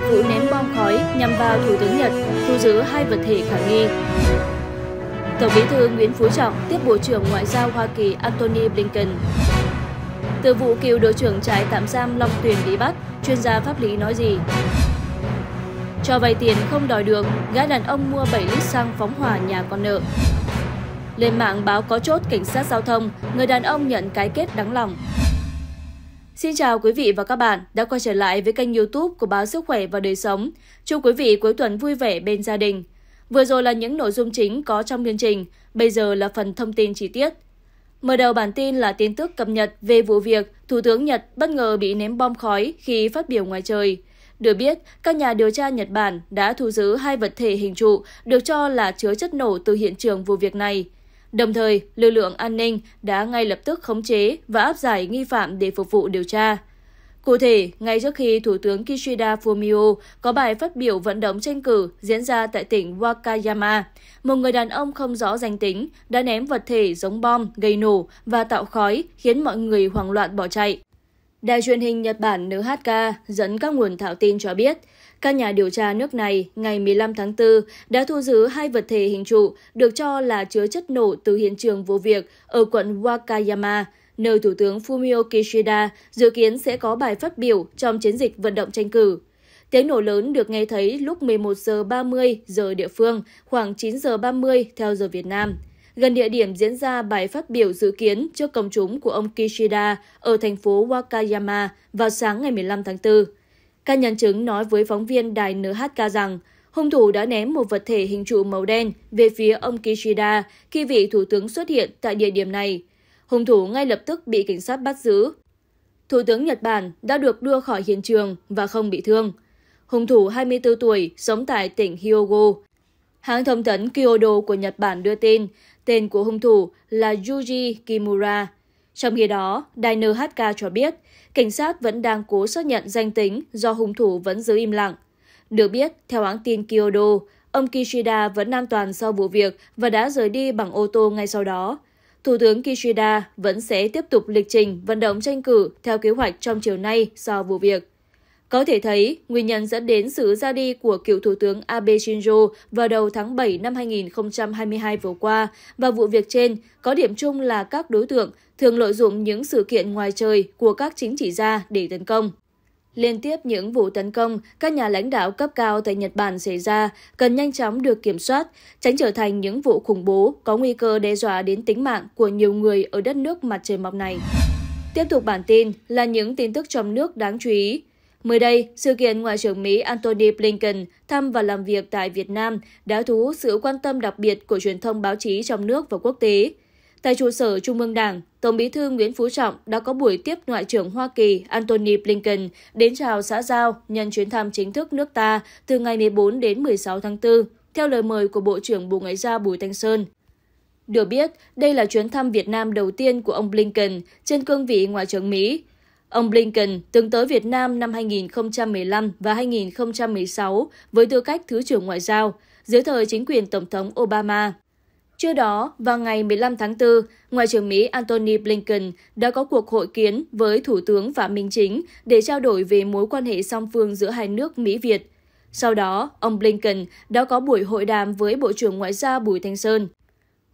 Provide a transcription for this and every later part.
Nhật vụ ném bom khói nhằm vào Thủ tướng Nhật, thu giữ hai vật thể khả nghi. Tổng bí thư Nguyễn Phú Trọng tiếp Bộ trưởng Ngoại giao Hoa Kỳ Antony Blinken. Từ vụ cựu đội trưởng trại tạm giam Long Tuyền bị bắt, chuyên gia pháp lý nói gì? Cho vay tiền không đòi được, gã đàn ông mua 7 lít xăng phóng hỏa nhà con nợ. Lên mạng báo có chốt cảnh sát giao thông, người đàn ông nhận cái kết đáng lòng. Xin chào quý vị và các bạn đã quay trở lại với kênh youtube của báo Sức Khỏe và Đời Sống. Chúc quý vị cuối tuần vui vẻ bên gia đình. Vừa rồi là những nội dung chính có trong chương trình, bây giờ là phần thông tin chi tiết. Mở đầu bản tin là tin tức cập nhật về vụ việc Thủ tướng Nhật bất ngờ bị ném bom khói khi phát biểu ngoài trời. Được biết, các nhà điều tra Nhật Bản đã thu giữ hai vật thể hình trụ được cho là chứa chất nổ từ hiện trường vụ việc này đồng thời lực lượng an ninh đã ngay lập tức khống chế và áp giải nghi phạm để phục vụ điều tra. Cụ thể, ngay trước khi Thủ tướng Kishida Fumio có bài phát biểu vận động tranh cử diễn ra tại tỉnh Wakayama, một người đàn ông không rõ danh tính đã ném vật thể giống bom gây nổ và tạo khói khiến mọi người hoảng loạn bỏ chạy. Đài truyền hình Nhật Bản NHK dẫn các nguồn thạo tin cho biết, các nhà điều tra nước này ngày 15 tháng 4 đã thu giữ hai vật thể hình trụ được cho là chứa chất nổ từ hiện trường vụ việc ở quận Wakayama, nơi Thủ tướng Fumio Kishida dự kiến sẽ có bài phát biểu trong chiến dịch vận động tranh cử. Tiếng nổ lớn được nghe thấy lúc 11 giờ 30 giờ địa phương, khoảng 9 giờ 30 theo giờ Việt Nam. Gần địa điểm diễn ra bài phát biểu dự kiến trước công chúng của ông Kishida ở thành phố Wakayama vào sáng ngày 15 tháng 4. Các nhân chứng nói với phóng viên đài NHK rằng hung thủ đã ném một vật thể hình trụ màu đen về phía ông Kishida khi vị thủ tướng xuất hiện tại địa điểm này. Hung thủ ngay lập tức bị cảnh sát bắt giữ. Thủ tướng Nhật Bản đã được đưa khỏi hiện trường và không bị thương. Hung thủ 24 tuổi sống tại tỉnh Hyogo. Hãng thông tấn Kyodo của Nhật Bản đưa tin tên của hung thủ là Yuji Kimura. Trong khi đó, đài NHK cho biết cảnh sát vẫn đang cố xác nhận danh tính do hung thủ vẫn giữ im lặng. Được biết, theo hãng tin Kyodo, ông Kishida vẫn an toàn sau vụ việc và đã rời đi bằng ô tô ngay sau đó. Thủ tướng Kishida vẫn sẽ tiếp tục lịch trình vận động tranh cử theo kế hoạch trong chiều nay sau vụ việc. Có thể thấy, nguyên nhân dẫn đến sự ra đi của cựu Thủ tướng Abe Shinzo vào đầu tháng 7 năm 2022 vừa qua và vụ việc trên có điểm chung là các đối tượng thường lợi dụng những sự kiện ngoài trời của các chính trị gia để tấn công. Liên tiếp những vụ tấn công, các nhà lãnh đạo cấp cao tại Nhật Bản xảy ra cần nhanh chóng được kiểm soát, tránh trở thành những vụ khủng bố có nguy cơ đe dọa đến tính mạng của nhiều người ở đất nước mặt trời mọc này. Tiếp tục bản tin là những tin tức trong nước đáng chú ý. Mới đây, sự kiện Ngoại trưởng Mỹ Antony Blinken thăm và làm việc tại Việt Nam đã thu hút sự quan tâm đặc biệt của truyền thông báo chí trong nước và quốc tế. Tại trụ sở Trung ương Đảng, Tổng bí thư Nguyễn Phú Trọng đã có buổi tiếp Ngoại trưởng Hoa Kỳ Antony Blinken đến chào xã giao nhân chuyến thăm chính thức nước ta từ ngày 14 đến 16 tháng 4, theo lời mời của Bộ trưởng Bộ Ngoại giao Bùi Thanh Sơn. Được biết, đây là chuyến thăm Việt Nam đầu tiên của ông Blinken trên cương vị Ngoại trưởng Mỹ Ông Blinken từng tới Việt Nam năm 2015 và 2016 với tư cách Thứ trưởng Ngoại giao dưới thời chính quyền Tổng thống Obama. Trước đó, vào ngày 15 tháng 4, Ngoại trưởng Mỹ Antony Blinken đã có cuộc hội kiến với Thủ tướng Phạm Minh Chính để trao đổi về mối quan hệ song phương giữa hai nước Mỹ-Việt. Sau đó, ông Blinken đã có buổi hội đàm với Bộ trưởng Ngoại giao Bùi Thanh Sơn.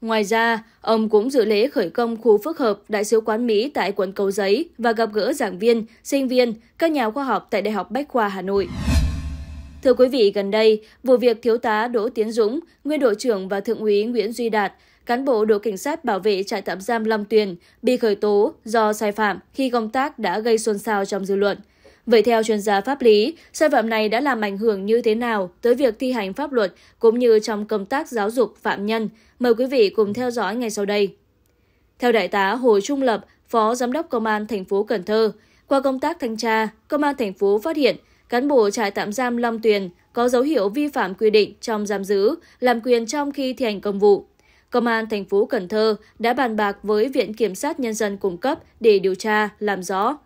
Ngoài ra, ông cũng dự lễ khởi công khu phức hợp Đại sứ quán Mỹ tại quận Cầu Giấy và gặp gỡ giảng viên, sinh viên, các nhà khoa học tại Đại học Bách khoa Hà Nội. Thưa quý vị, gần đây, vụ việc thiếu tá Đỗ Tiến Dũng, nguyên đội trưởng và thượng úy Nguyễn Duy Đạt, cán bộ đội cảnh sát bảo vệ trại tạm giam Long Tuyền, bị khởi tố do sai phạm khi công tác đã gây xôn xao trong dư luận. Vậy theo chuyên gia pháp lý, sai phạm này đã làm ảnh hưởng như thế nào tới việc thi hành pháp luật cũng như trong công tác giáo dục phạm nhân? Mời quý vị cùng theo dõi ngay sau đây. Theo đại tá Hồ Trung Lập, Phó Giám đốc Công an thành phố Cần Thơ, qua công tác thanh tra, Công an thành phố phát hiện cán bộ trại tạm giam Long Tuyền có dấu hiệu vi phạm quy định trong giam giữ, làm quyền trong khi thi hành công vụ. Công an thành phố Cần Thơ đã bàn bạc với Viện Kiểm sát Nhân dân cung cấp để điều tra, làm rõ.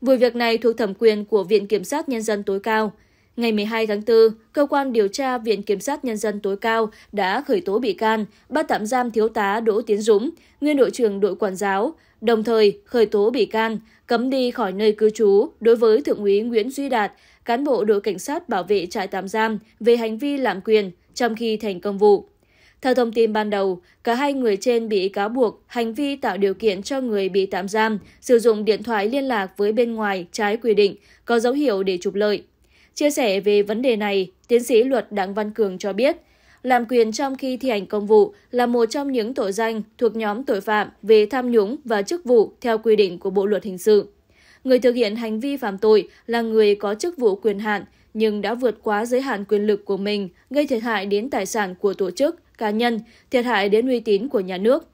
Vụ việc này thuộc thẩm quyền của Viện Kiểm sát Nhân dân tối cao. Ngày 12 tháng 4, Cơ quan điều tra Viện Kiểm sát Nhân dân tối cao đã khởi tố bị can, bắt tạm giam thiếu tá Đỗ Tiến Dũng, nguyên đội trưởng đội quản giáo, đồng thời khởi tố bị can, cấm đi khỏi nơi cư trú đối với Thượng úy Nguyễn Duy Đạt, cán bộ đội cảnh sát bảo vệ trại tạm giam về hành vi lạm quyền trong khi thành công vụ. Theo thông tin ban đầu, cả hai người trên bị cáo buộc hành vi tạo điều kiện cho người bị tạm giam sử dụng điện thoại liên lạc với bên ngoài trái quy định, có dấu hiệu để trục lợi. Chia sẻ về vấn đề này, tiến sĩ luật Đặng Văn Cường cho biết, làm quyền trong khi thi hành công vụ là một trong những tội danh thuộc nhóm tội phạm về tham nhũng và chức vụ theo quy định của Bộ luật hình sự. Người thực hiện hành vi phạm tội là người có chức vụ quyền hạn nhưng đã vượt quá giới hạn quyền lực của mình, gây thiệt hại đến tài sản của tổ chức, cá nhân, thiệt hại đến uy tín của nhà nước.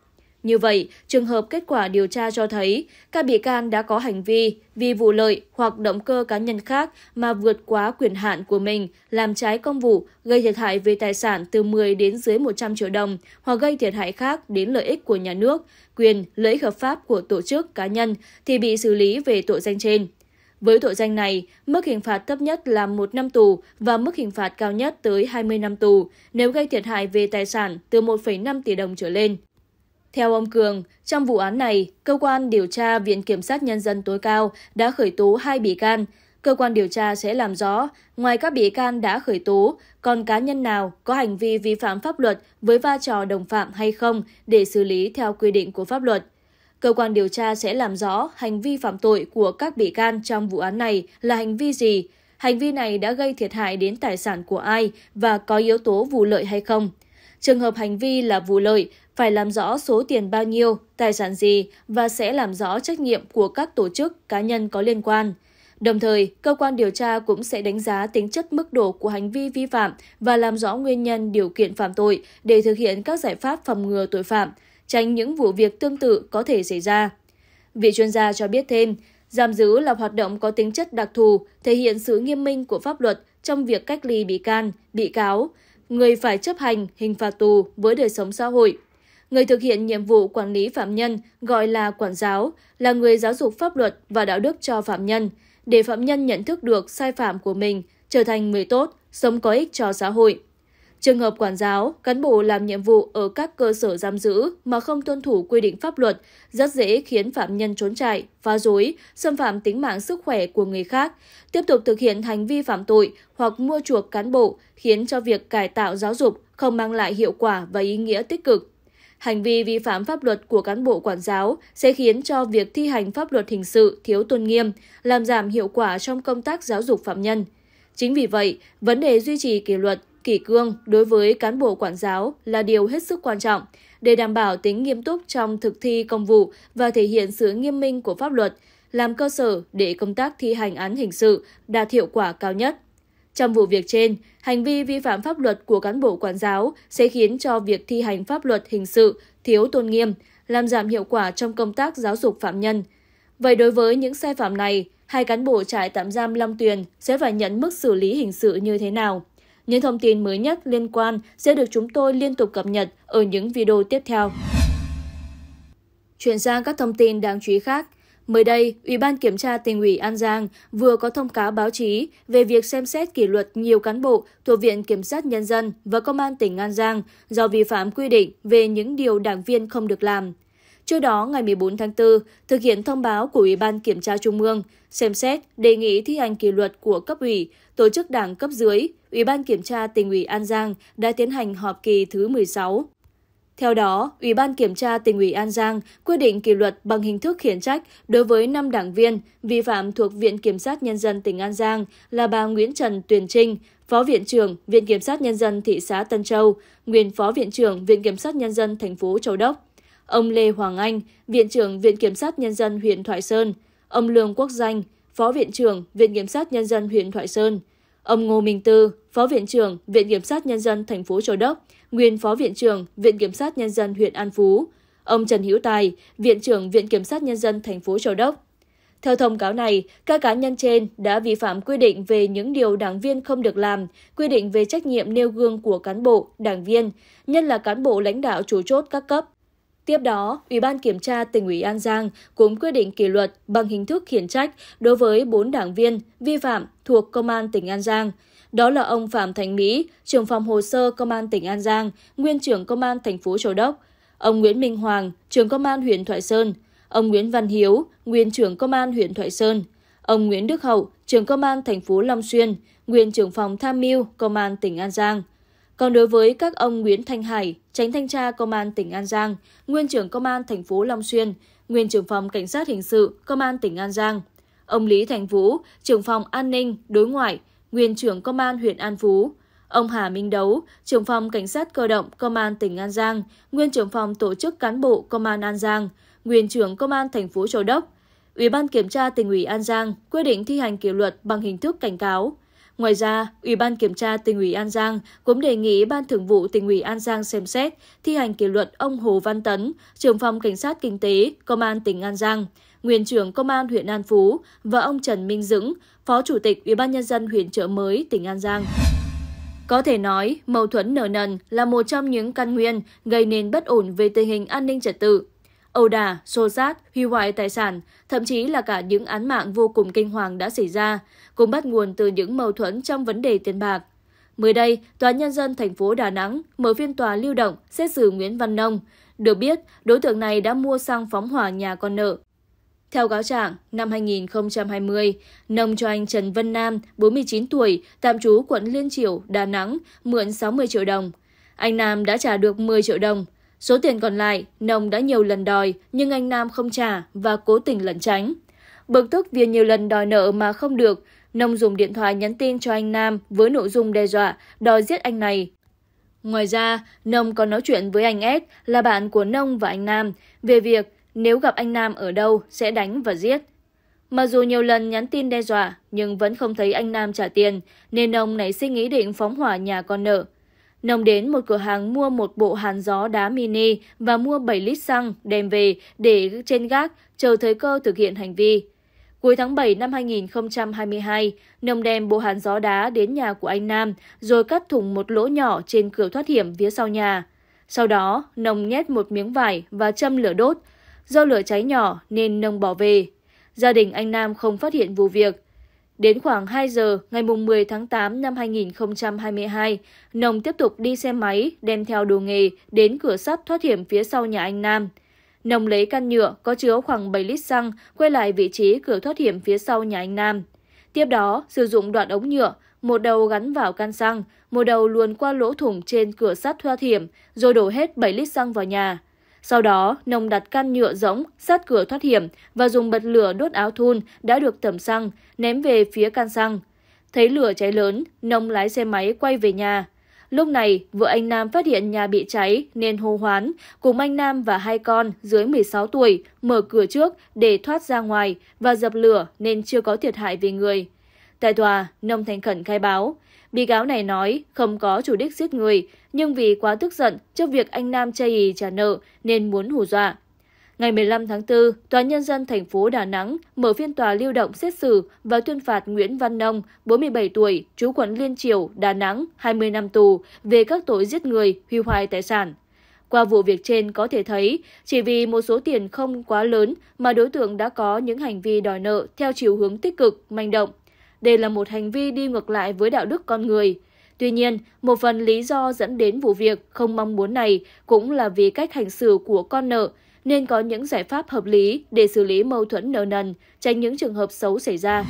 Như vậy, trường hợp kết quả điều tra cho thấy các bị can đã có hành vi vì vụ lợi hoặc động cơ cá nhân khác mà vượt quá quyền hạn của mình, làm trái công vụ, gây thiệt hại về tài sản từ 10 đến dưới 100 triệu đồng hoặc gây thiệt hại khác đến lợi ích của nhà nước, quyền, lợi ích hợp pháp của tổ chức cá nhân thì bị xử lý về tội danh trên. Với tội danh này, mức hình phạt thấp nhất là 1 năm tù và mức hình phạt cao nhất tới 20 năm tù nếu gây thiệt hại về tài sản từ 1,5 tỷ đồng trở lên. Theo ông Cường, trong vụ án này, cơ quan điều tra Viện Kiểm sát Nhân dân tối cao đã khởi tố hai bị can. Cơ quan điều tra sẽ làm rõ, ngoài các bị can đã khởi tố, còn cá nhân nào có hành vi vi phạm pháp luật với vai trò đồng phạm hay không để xử lý theo quy định của pháp luật cơ quan điều tra sẽ làm rõ hành vi phạm tội của các bị can trong vụ án này là hành vi gì, hành vi này đã gây thiệt hại đến tài sản của ai và có yếu tố vụ lợi hay không. Trường hợp hành vi là vụ lợi, phải làm rõ số tiền bao nhiêu, tài sản gì và sẽ làm rõ trách nhiệm của các tổ chức, cá nhân có liên quan. Đồng thời, cơ quan điều tra cũng sẽ đánh giá tính chất mức độ của hành vi vi phạm và làm rõ nguyên nhân điều kiện phạm tội để thực hiện các giải pháp phòng ngừa tội phạm, tránh những vụ việc tương tự có thể xảy ra. Vị chuyên gia cho biết thêm, giam giữ là hoạt động có tính chất đặc thù, thể hiện sự nghiêm minh của pháp luật trong việc cách ly bị can, bị cáo, người phải chấp hành hình phạt tù với đời sống xã hội. Người thực hiện nhiệm vụ quản lý phạm nhân gọi là quản giáo là người giáo dục pháp luật và đạo đức cho phạm nhân, để phạm nhân nhận thức được sai phạm của mình, trở thành người tốt, sống có ích cho xã hội. Trường hợp quản giáo, cán bộ làm nhiệm vụ ở các cơ sở giam giữ mà không tuân thủ quy định pháp luật rất dễ khiến phạm nhân trốn chạy, phá rối, xâm phạm tính mạng sức khỏe của người khác, tiếp tục thực hiện hành vi phạm tội hoặc mua chuộc cán bộ khiến cho việc cải tạo giáo dục không mang lại hiệu quả và ý nghĩa tích cực. Hành vi vi phạm pháp luật của cán bộ quản giáo sẽ khiến cho việc thi hành pháp luật hình sự thiếu tôn nghiêm, làm giảm hiệu quả trong công tác giáo dục phạm nhân. Chính vì vậy, vấn đề duy trì kỷ luật kỷ cương đối với cán bộ quản giáo là điều hết sức quan trọng để đảm bảo tính nghiêm túc trong thực thi công vụ và thể hiện sự nghiêm minh của pháp luật, làm cơ sở để công tác thi hành án hình sự đạt hiệu quả cao nhất. Trong vụ việc trên, hành vi vi phạm pháp luật của cán bộ quản giáo sẽ khiến cho việc thi hành pháp luật hình sự thiếu tôn nghiêm, làm giảm hiệu quả trong công tác giáo dục phạm nhân. Vậy đối với những sai phạm này, hai cán bộ trại tạm giam Long Tuyền sẽ phải nhận mức xử lý hình sự như thế nào? Những thông tin mới nhất liên quan sẽ được chúng tôi liên tục cập nhật ở những video tiếp theo. Chuyển sang các thông tin đáng chú ý khác. Mới đây, Ủy ban Kiểm tra tỉnh ủy An Giang vừa có thông cáo báo chí về việc xem xét kỷ luật nhiều cán bộ thuộc Viện Kiểm sát Nhân dân và Công an tỉnh An Giang do vi phạm quy định về những điều đảng viên không được làm. Trước đó, ngày 14 tháng 4, thực hiện thông báo của Ủy ban Kiểm tra Trung ương, xem xét đề nghị thi hành kỷ luật của cấp ủy, tổ chức đảng cấp dưới, Ủy ban Kiểm tra tỉnh ủy An Giang đã tiến hành họp kỳ thứ 16. Theo đó, Ủy ban Kiểm tra tỉnh ủy An Giang quyết định kỷ luật bằng hình thức khiển trách đối với 5 đảng viên vi phạm thuộc Viện Kiểm sát Nhân dân tỉnh An Giang là bà Nguyễn Trần Tuyền Trinh, Phó Viện trưởng Viện Kiểm sát Nhân dân thị xã Tân Châu, nguyên Phó Viện trưởng Viện Kiểm sát Nhân dân thành phố Châu Đốc, ông Lê Hoàng Anh, Viện trưởng Viện Kiểm sát Nhân dân huyện Thoại Sơn, ông Lương Quốc Danh, Phó Viện trưởng Viện Kiểm sát Nhân dân huyện Thoại Sơn, ông Ngô Minh Tư, Phó Viện trưởng Viện Kiểm sát Nhân dân thành phố Châu Đốc, nguyên Phó Viện trưởng Viện Kiểm sát Nhân dân huyện An Phú, ông Trần Hữu Tài, Viện trưởng Viện Kiểm sát Nhân dân thành phố Châu Đốc. Theo thông cáo này, các cá nhân trên đã vi phạm quy định về những điều đảng viên không được làm, quy định về trách nhiệm nêu gương của cán bộ, đảng viên, nhất là cán bộ lãnh đạo chủ chốt các cấp, Tiếp đó, Ủy ban kiểm tra tỉnh ủy An Giang cũng quyết định kỷ luật bằng hình thức khiển trách đối với 4 đảng viên vi phạm thuộc Công an tỉnh An Giang. Đó là ông Phạm Thành Mỹ, trưởng phòng hồ sơ Công an tỉnh An Giang, nguyên trưởng Công an thành phố Châu Đốc, ông Nguyễn Minh Hoàng, trưởng Công an huyện Thoại Sơn, ông Nguyễn Văn Hiếu, nguyên trưởng Công an huyện Thoại Sơn, ông Nguyễn Đức Hậu, trưởng Công an thành phố Long Xuyên, nguyên trưởng phòng tham mưu Công an tỉnh An Giang. Còn đối với các ông Nguyễn Thanh Hải, tránh thanh tra công an tỉnh An Giang, nguyên trưởng công an thành phố Long Xuyên, nguyên trưởng phòng cảnh sát hình sự công an tỉnh An Giang, ông Lý Thành Vũ, trưởng phòng an ninh đối ngoại, nguyên trưởng công an huyện An Phú, ông Hà Minh Đấu, trưởng phòng cảnh sát cơ động công an tỉnh An Giang, nguyên trưởng phòng tổ chức cán bộ công an An Giang, nguyên trưởng công an thành phố Châu Đốc. Ủy ban kiểm tra tỉnh ủy An Giang quyết định thi hành kỷ luật bằng hình thức cảnh cáo Ngoài ra, Ủy ban kiểm tra tỉnh ủy An Giang cũng đề nghị Ban Thường vụ tỉnh ủy An Giang xem xét thi hành kỷ luật ông Hồ Văn Tấn, trưởng phòng cảnh sát kinh tế, công an tỉnh An Giang, nguyên trưởng công an huyện An Phú và ông Trần Minh Dững, phó chủ tịch Ủy ban nhân dân huyện Trợ Mới, tỉnh An Giang. Có thể nói, mâu thuẫn nở nần là một trong những căn nguyên gây nên bất ổn về tình hình an ninh trật tự ầu đả, xô sát, hủy hoại tài sản, thậm chí là cả những án mạng vô cùng kinh hoàng đã xảy ra, cũng bắt nguồn từ những mâu thuẫn trong vấn đề tiền bạc. Mới đây, Tòa Nhân dân thành phố Đà Nẵng mở phiên tòa lưu động xét xử Nguyễn Văn Nông. Được biết, đối tượng này đã mua xăng phóng hỏa nhà con nợ. Theo cáo trạng, năm 2020, Nông cho anh Trần Văn Nam, 49 tuổi, tạm trú quận Liên Triểu, Đà Nẵng, mượn 60 triệu đồng. Anh Nam đã trả được 10 triệu đồng, Số tiền còn lại, Nông đã nhiều lần đòi nhưng anh Nam không trả và cố tình lẩn tránh. Bực tức vì nhiều lần đòi nợ mà không được, Nông dùng điện thoại nhắn tin cho anh Nam với nội dung đe dọa đòi giết anh này. Ngoài ra, Nông còn nói chuyện với anh S là bạn của Nông và anh Nam về việc nếu gặp anh Nam ở đâu sẽ đánh và giết. Mặc dù nhiều lần nhắn tin đe dọa nhưng vẫn không thấy anh Nam trả tiền nên ông nảy sinh ý định phóng hỏa nhà con nợ. Nồng đến một cửa hàng mua một bộ hàn gió đá mini và mua 7 lít xăng đem về để trên gác chờ thời cơ thực hiện hành vi. Cuối tháng 7 năm 2022, nồng đem bộ hàn gió đá đến nhà của anh Nam rồi cắt thủng một lỗ nhỏ trên cửa thoát hiểm phía sau nhà. Sau đó, nồng nhét một miếng vải và châm lửa đốt. Do lửa cháy nhỏ nên nồng bỏ về. Gia đình anh Nam không phát hiện vụ việc Đến khoảng 2 giờ ngày 10 tháng 8 năm 2022, Nồng tiếp tục đi xe máy đem theo đồ nghề đến cửa sắt thoát hiểm phía sau nhà anh Nam. Nồng lấy căn nhựa có chứa khoảng 7 lít xăng quay lại vị trí cửa thoát hiểm phía sau nhà anh Nam. Tiếp đó, sử dụng đoạn ống nhựa, một đầu gắn vào can xăng, một đầu luồn qua lỗ thủng trên cửa sắt thoát hiểm rồi đổ hết 7 lít xăng vào nhà. Sau đó, Nông đặt can nhựa rỗng sát cửa thoát hiểm và dùng bật lửa đốt áo thun đã được tẩm xăng, ném về phía can xăng. Thấy lửa cháy lớn, Nông lái xe máy quay về nhà. Lúc này, vợ anh Nam phát hiện nhà bị cháy nên hô hoán, cùng anh Nam và hai con dưới 16 tuổi mở cửa trước để thoát ra ngoài và dập lửa nên chưa có thiệt hại về người. Tại tòa, Nông thành khẩn khai báo, Bị cáo này nói không có chủ đích giết người, nhưng vì quá tức giận trước việc anh Nam chây ý trả nợ nên muốn hù dọa. Ngày 15 tháng 4, Tòa Nhân dân thành phố Đà Nẵng mở phiên tòa lưu động xét xử và tuyên phạt Nguyễn Văn Nông, 47 tuổi, chú quận Liên Triều, Đà Nẵng, 20 năm tù về các tội giết người, hủy hoại tài sản. Qua vụ việc trên có thể thấy, chỉ vì một số tiền không quá lớn mà đối tượng đã có những hành vi đòi nợ theo chiều hướng tích cực, manh động, đây là một hành vi đi ngược lại với đạo đức con người. Tuy nhiên, một phần lý do dẫn đến vụ việc không mong muốn này cũng là vì cách hành xử của con nợ, nên có những giải pháp hợp lý để xử lý mâu thuẫn nợ nần, tránh những trường hợp xấu xảy ra.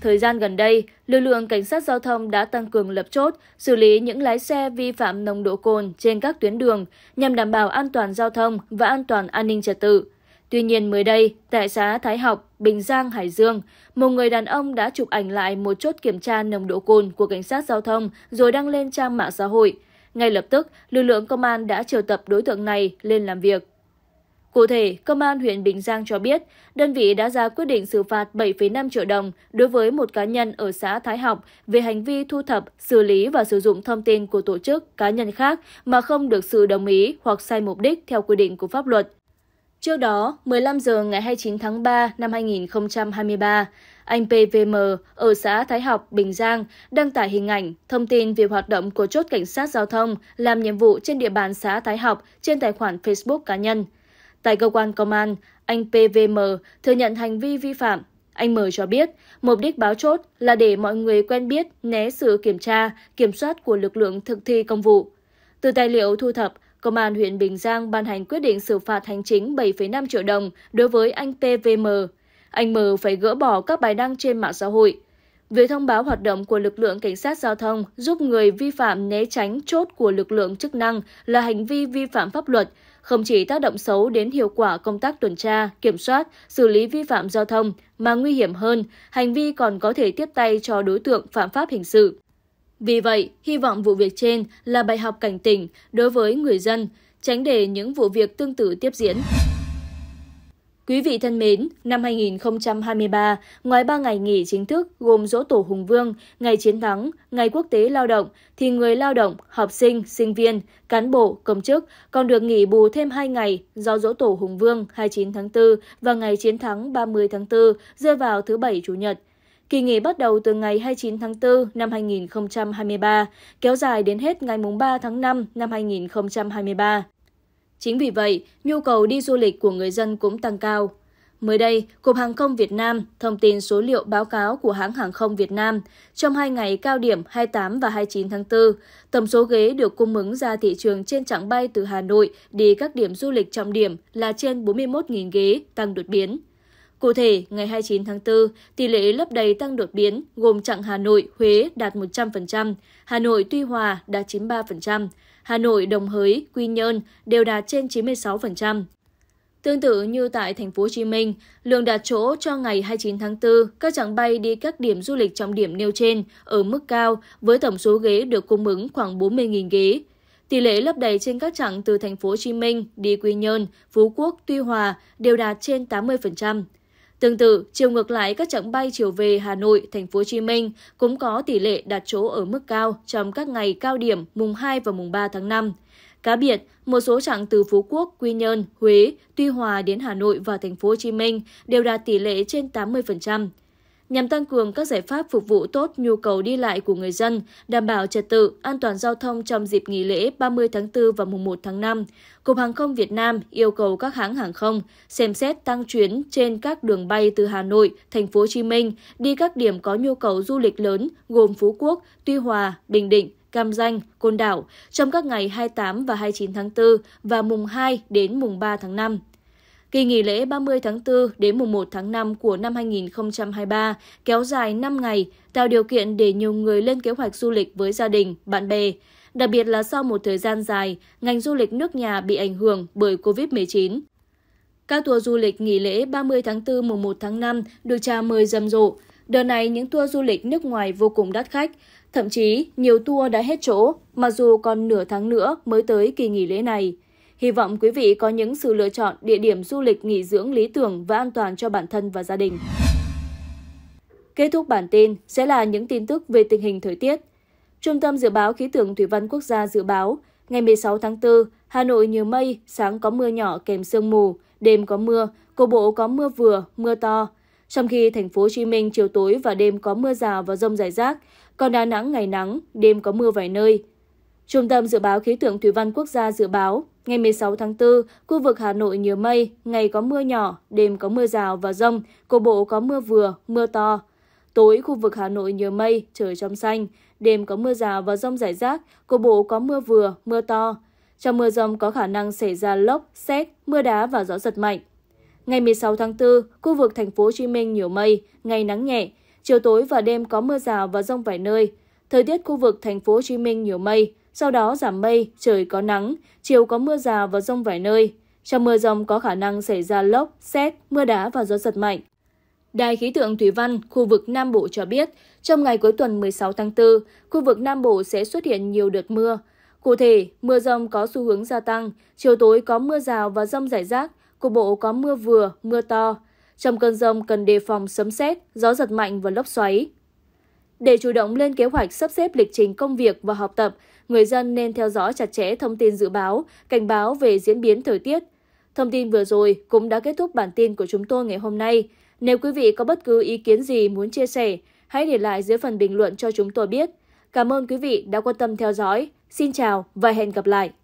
Thời gian gần đây, lực lượng cảnh sát giao thông đã tăng cường lập chốt, xử lý những lái xe vi phạm nồng độ cồn trên các tuyến đường nhằm đảm bảo an toàn giao thông và an toàn an ninh trật tự. Tuy nhiên mới đây, tại xã Thái Học, Bình Giang, Hải Dương, một người đàn ông đã chụp ảnh lại một chốt kiểm tra nồng độ cồn của cảnh sát giao thông rồi đăng lên trang mạng xã hội. Ngay lập tức, lực lượng công an đã triệu tập đối tượng này lên làm việc. Cụ thể, Công an huyện Bình Giang cho biết, đơn vị đã ra quyết định xử phạt 7,5 triệu đồng đối với một cá nhân ở xã Thái Học về hành vi thu thập, xử lý và sử dụng thông tin của tổ chức, cá nhân khác mà không được sự đồng ý hoặc sai mục đích theo quy định của pháp luật. Trước đó, 15 giờ ngày 29 tháng 3 năm 2023, anh PVM ở xã Thái Học, Bình Giang đăng tải hình ảnh thông tin về hoạt động của chốt cảnh sát giao thông làm nhiệm vụ trên địa bàn xã Thái Học trên tài khoản Facebook cá nhân. Tại cơ quan công an, anh PVM thừa nhận hành vi vi phạm. Anh M cho biết, mục đích báo chốt là để mọi người quen biết né sự kiểm tra, kiểm soát của lực lượng thực thi công vụ. Từ tài liệu thu thập, Công an huyện Bình Giang ban hành quyết định xử phạt hành chính 7,5 triệu đồng đối với anh PVM. Anh M phải gỡ bỏ các bài đăng trên mạng xã hội. Việc thông báo hoạt động của lực lượng cảnh sát giao thông giúp người vi phạm né tránh chốt của lực lượng chức năng là hành vi vi phạm pháp luật, không chỉ tác động xấu đến hiệu quả công tác tuần tra, kiểm soát, xử lý vi phạm giao thông, mà nguy hiểm hơn, hành vi còn có thể tiếp tay cho đối tượng phạm pháp hình sự vì vậy hy vọng vụ việc trên là bài học cảnh tỉnh đối với người dân tránh để những vụ việc tương tự tiếp diễn Quý vị thân mến, năm 2023, ngoài 3 ngày nghỉ chính thức gồm Dỗ Tổ Hùng Vương, Ngày Chiến thắng, Ngày Quốc tế Lao động, thì người lao động, học sinh, sinh viên, cán bộ, công chức còn được nghỉ bù thêm 2 ngày do Dỗ Tổ Hùng Vương 29 tháng 4 và Ngày Chiến thắng 30 tháng 4 rơi vào thứ Bảy Chủ nhật. Kỳ nghỉ bắt đầu từ ngày 29 tháng 4 năm 2023, kéo dài đến hết ngày 3 tháng 5 năm 2023. Chính vì vậy, nhu cầu đi du lịch của người dân cũng tăng cao. Mới đây, Cục Hàng không Việt Nam thông tin số liệu báo cáo của hãng hàng không Việt Nam. Trong hai ngày cao điểm 28 và 29 tháng 4, tổng số ghế được cung ứng ra thị trường trên chặng bay từ Hà Nội đi các điểm du lịch trọng điểm là trên 41.000 ghế, tăng đột biến. Cụ thể, ngày 29 tháng 4, tỷ lệ lấp đầy tăng đột biến gồm chặng Hà Nội, Huế đạt 100%, Hà Nội Tuy Hòa đạt 93%, Hà Nội Đồng Hới, Quy Nhơn đều đạt trên 96%. Tương tự như tại thành phố Hồ Chí Minh, lượng đặt chỗ cho ngày 29 tháng 4, các chặng bay đi các điểm du lịch trọng điểm nêu trên ở mức cao với tổng số ghế được cung ứng khoảng 40.000 ghế. Tỷ lệ lấp đầy trên các chặng từ thành phố Hồ Chí Minh đi Quy Nhơn, Phú Quốc, Tuy Hòa đều đạt trên 80%. Tương tự, chiều ngược lại các chặng bay chiều về Hà Nội, Thành phố Hồ Chí Minh cũng có tỷ lệ đặt chỗ ở mức cao trong các ngày cao điểm mùng 2 và mùng 3 tháng 5. Cá biệt, một số chặng từ Phú Quốc, Quy Nhơn, Huế, Tuy Hòa đến Hà Nội và Thành phố Hồ Chí Minh đều đạt tỷ lệ trên 80%, nhằm tăng cường các giải pháp phục vụ tốt nhu cầu đi lại của người dân, đảm bảo trật tự, an toàn giao thông trong dịp nghỉ lễ 30 tháng 4 và mùng 1 tháng 5, Cục Hàng không Việt Nam yêu cầu các hãng hàng không xem xét tăng chuyến trên các đường bay từ Hà Nội, Thành phố Hồ Chí Minh đi các điểm có nhu cầu du lịch lớn gồm Phú Quốc, Tuy Hòa, Bình Định, Cam Ranh, Côn Đảo trong các ngày 28 và 29 tháng 4 và mùng 2 đến mùng 3 tháng 5. Kỳ nghỉ lễ 30 tháng 4 đến mùng 1 tháng 5 của năm 2023 kéo dài 5 ngày, tạo điều kiện để nhiều người lên kế hoạch du lịch với gia đình, bạn bè. Đặc biệt là sau một thời gian dài, ngành du lịch nước nhà bị ảnh hưởng bởi COVID-19. Các tour du lịch nghỉ lễ 30 tháng 4 mùng 1 tháng 5 được chào mời rầm rộ. Đợt này những tour du lịch nước ngoài vô cùng đắt khách, thậm chí nhiều tour đã hết chỗ, mặc dù còn nửa tháng nữa mới tới kỳ nghỉ lễ này. Hy vọng quý vị có những sự lựa chọn địa điểm du lịch nghỉ dưỡng lý tưởng và an toàn cho bản thân và gia đình. Kết thúc bản tin sẽ là những tin tức về tình hình thời tiết. Trung tâm Dự báo Khí tượng Thủy văn Quốc gia dự báo, ngày 16 tháng 4, Hà Nội nhiều mây, sáng có mưa nhỏ kèm sương mù, đêm có mưa, cục bộ có mưa vừa, mưa to. Trong khi thành phố Hồ Chí Minh chiều tối và đêm có mưa rào và rông rải rác, còn Đà Nẵng ngày nắng, đêm có mưa vài nơi. Trung tâm Dự báo Khí tượng Thủy văn Quốc gia dự báo, Ngày 16 tháng 4, khu vực Hà Nội nhiều mây, ngày có mưa nhỏ, đêm có mưa rào và rông, cục bộ có mưa vừa, mưa to. Tối khu vực Hà Nội nhiều mây, trời trong xanh, đêm có mưa rào và rông rải rác, cục bộ có mưa vừa, mưa to. Trong mưa rông có khả năng xảy ra lốc, xét, mưa đá và gió giật mạnh. Ngày 16 tháng 4, khu vực thành phố Hồ Chí Minh nhiều mây, ngày nắng nhẹ, chiều tối và đêm có mưa rào và rông vài nơi. Thời tiết khu vực thành phố Hồ Chí Minh nhiều mây, sau đó giảm mây, trời có nắng, chiều có mưa rào và rông vài nơi. Trong mưa rông có khả năng xảy ra lốc, xét, mưa đá và gió giật mạnh. Đài khí tượng Thủy Văn, khu vực Nam Bộ cho biết, trong ngày cuối tuần 16 tháng 4, khu vực Nam Bộ sẽ xuất hiện nhiều đợt mưa. Cụ thể, mưa rông có xu hướng gia tăng, chiều tối có mưa rào và rông rải rác, cục bộ có mưa vừa, mưa to. Trong cơn rông cần đề phòng sấm sét, gió giật mạnh và lốc xoáy, để chủ động lên kế hoạch sắp xếp lịch trình công việc và học tập, người dân nên theo dõi chặt chẽ thông tin dự báo, cảnh báo về diễn biến thời tiết. Thông tin vừa rồi cũng đã kết thúc bản tin của chúng tôi ngày hôm nay. Nếu quý vị có bất cứ ý kiến gì muốn chia sẻ, hãy để lại dưới phần bình luận cho chúng tôi biết. Cảm ơn quý vị đã quan tâm theo dõi. Xin chào và hẹn gặp lại!